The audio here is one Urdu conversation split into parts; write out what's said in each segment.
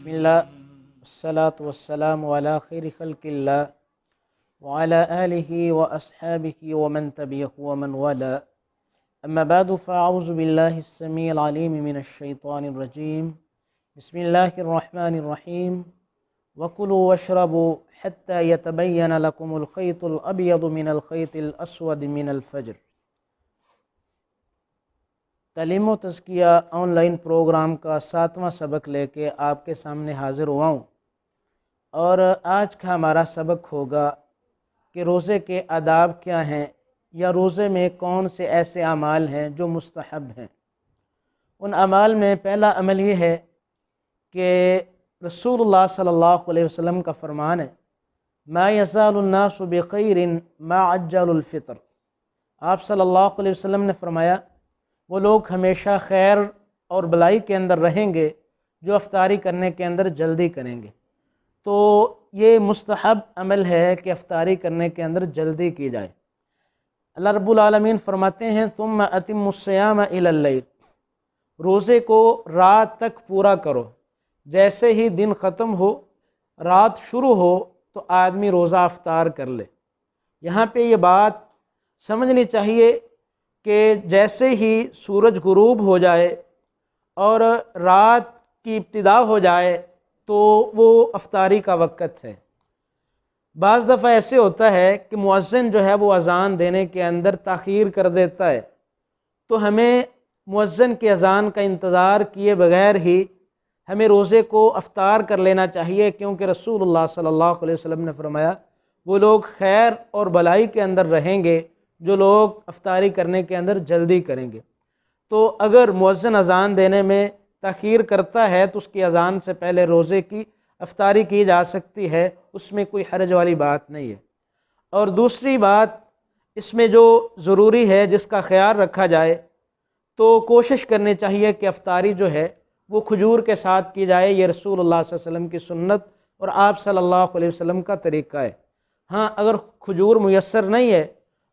بسم الله والصلاة والسلام على خير خلق الله وعلى آله وأصحابه ومن تبعه ومن والاه أما بعد فأعوذ بالله السميع العليم من الشيطان الرجيم بسم الله الرحمن الرحيم وكلوا واشربوا حتى يتبين لكم الخيط الأبيض من الخيط الأسود من الفجر تعلیم و تزکیہ آن لائن پروگرام کا ساتواں سبق لے کے آپ کے سامنے حاضر ہوا ہوں اور آج کا ہمارا سبق ہوگا کہ روزے کے آداب کیا ہیں یا روزے میں کون سے ایسے اعمال ہیں جو مستحب ہیں ان اعمال میں پہلا عمل یہ ہے کہ رسول اللہ صلی اللہ علیہ وسلم کا فرمان ہے ما یزال الناس بخیر ما عجل الفطر آپ صلی اللہ علیہ وسلم نے فرمایا وہ لوگ ہمیشہ خیر اور بلائی کے اندر رہیں گے جو افطاری کرنے کے اندر جلدی کریں گے تو یہ مستحب عمل ہے کہ افطاری کرنے کے اندر جلدی کی جائے اللہ رب العالمین فرماتے ہیں ثم اتم السیام اللیل روزے کو رات تک پورا کرو جیسے ہی دن ختم ہو رات شروع ہو تو آدمی روزہ افطار کر لے یہاں پہ یہ بات سمجھنی چاہیے کہ جیسے ہی سورج غروب ہو جائے اور رات کی ابتدا ہو جائے تو وہ افطاری کا وقت ہے بعض دفعہ ایسے ہوتا ہے کہ مؤذن جو ہے وہ اذان دینے کے اندر تاخیر کر دیتا ہے تو ہمیں مؤذن کے اذان کا انتظار کیے بغیر ہی ہمیں روزے کو افطار کر لینا چاہیے کیونکہ رسول اللہ صلی اللہ علیہ وسلم نے فرمایا وہ لوگ خیر اور بلائی کے اندر رہیں گے جو لوگ افطاری کرنے کے اندر جلدی کریں گے تو اگر مؤذن اذان دینے میں تاخیر کرتا ہے تو اس کی اذان سے پہلے روزے کی افطاری کی جا سکتی ہے اس میں کوئی حرج والی بات نہیں ہے اور دوسری بات اس میں جو ضروری ہے جس کا خیال رکھا جائے تو کوشش کرنی چاہیے کہ افطاری جو ہے وہ کھجور کے ساتھ کی جائے یہ رسول اللہ صلی اللہ علیہ وسلم کی سنت اور آپ صلی اللہ علیہ وسلم کا طریقہ ہے ہاں اگر کھجور میسر نہیں ہے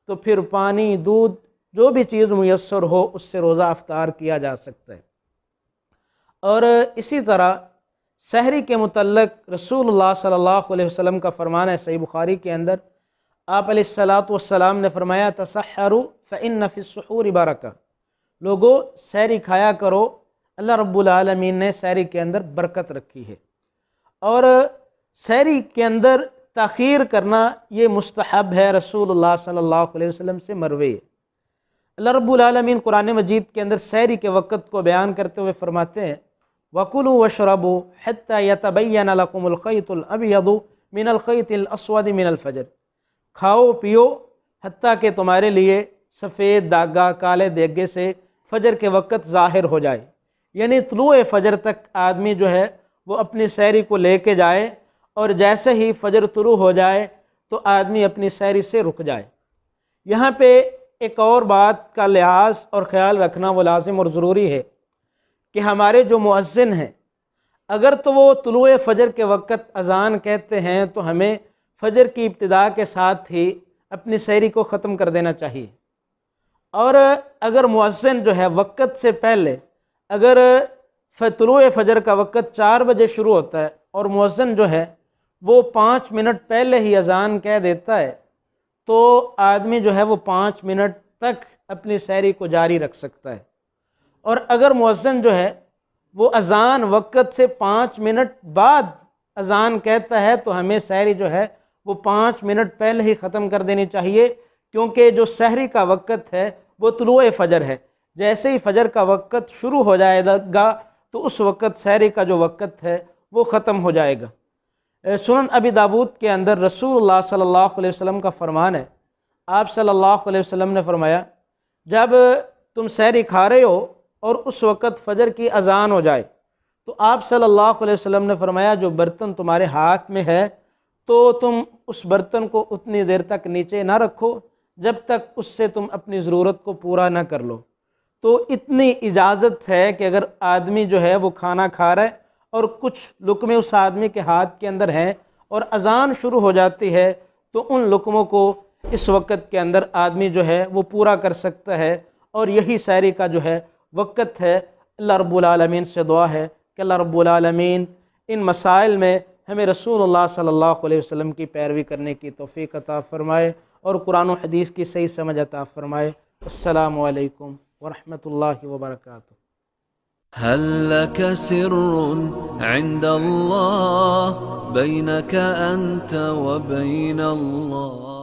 تو پھر پانی دودھ جو بھی چیز میسر ہو اس سے روزہ افطار کیا جا سکتا ہے اور اسی طرح سحری کے متعلق رسول اللہ صلی اللہ علیہ وسلم کا فرمان ہے صحیح بخاری کے اندر آپ علیہ السلاۃ والسلام نے فرمایا تصایارو فإن سعور السحور بارکہ لوگو سحری کھایا کرو اللہ رب العالمین نے سحری کے اندر برکت رکھی ہے اور سحری کے اندر تاخیر کرنا یہ مستحب ہے رسول اللہ صلی اللہ علیہ وسلم سے ہے اللہ رب العالمین قرآن مجید کے اندر سحری کے وقت کو بیان کرتے ہوئے فرماتے ہیں وَقُلُوا وَشْرَبُوا حَتَّى يَتَبَيَّنَ لَكُمُ یا الْأَبْيَضُ مِنَ القیط الْأَسْوَدِ مِنَ الْفَجْرِ کھاؤ پیو حتیٰ کہ تمہارے لیے سفید داغا کالے دیگے سے فجر کے وقت ظاہر ہو جائے یعنی طلوع فجر تک آدمی جو ہے وہ اپنی سحری کو لے کے جائے اور جیسے ہی فجر طروع ہو جائے تو آدمی اپنی سیری سے رک جائے یہاں پہ ایک اور بات کا لحاظ اور خیال رکھنا وہ لازم اور ضروری ہے کہ ہمارے جو معزن ہیں اگر تو وہ طلوع فجر کے وقت اذان کہتے ہیں تو ہمیں فجر کی ابتدا کے ساتھ ہی اپنی سہری کو ختم کر دینا چاہیے اور اگر مؤذن جو ہے وقت سے پہلے اگر طلوع فجر کا وقت چار بجے شروع ہوتا ہے اور معزن جو ہے وہ پانچ منٹ پہلے ہی اذان کہہ دیتا ہے تو آدمی جو ہے وہ پانچ منٹ تک اپنی سیری کو جاری رکھ سکتا ہے اور اگر مؤذن جو ہے وہ اذان وقت سے پانچ منٹ بعد اذان کہتا ہے تو ہمیں سحری جو ہے وہ پانچ منٹ پہلے ہی ختم کر دینی چاہیے کیونکہ جو سحری کا وقت ہے وہ طلوع فجر ہے جیسے ہی فجر کا وقت شروع ہو جائے گا تو اس وقت سحری کا جو وقت ہے وہ ختم ہو جائے گا سنن ابی دابود کے اندر رسول اللہ صلی اللہ علیہ وسلم کا فرمان ہے آپ صلی اللہ علیہ وسلم نے فرمایا جب تم سہری کھا رہے ہو اور اس وقت فجر کی اذان ہو جائے تو آپ صلی اللہ علیہ وسلم نے فرمایا جو برتن تمہارے ہاتھ میں ہے تو تم اس برتن کو اتنی دیر تک نیچے نہ رکھو جب تک اس سے تم اپنی ضرورت کو پورا نہ کر لو تو اتنی اجازت ہے کہ اگر آدمی جو ہے وہ کھانا کھا رہا ہے اور کچھ لکمے اس آدمی کے ہاتھ کے اندر ہیں اور اذان شروع ہو جاتی ہے تو ان لقموں کو اس وقت کے اندر آدمی جو ہے وہ پورا کر سکتا ہے اور یہی سیری کا جو ہے وقت ہے اللہ رب العالمین سے دعا ہے کہ اللہ رب العالمین ان مسائل میں ہمیں رسول اللہ صلی اللہ علیہ وسلم کی پیروی کرنے کی توفیق عطا فرمائے اور قرآن و حدیث کی صحیح سمجھ عطا فرمائے السلام علیکم ورحمۃ اللہ وبرکاتہ هل لك سر عند الله بينك أنت وبين الله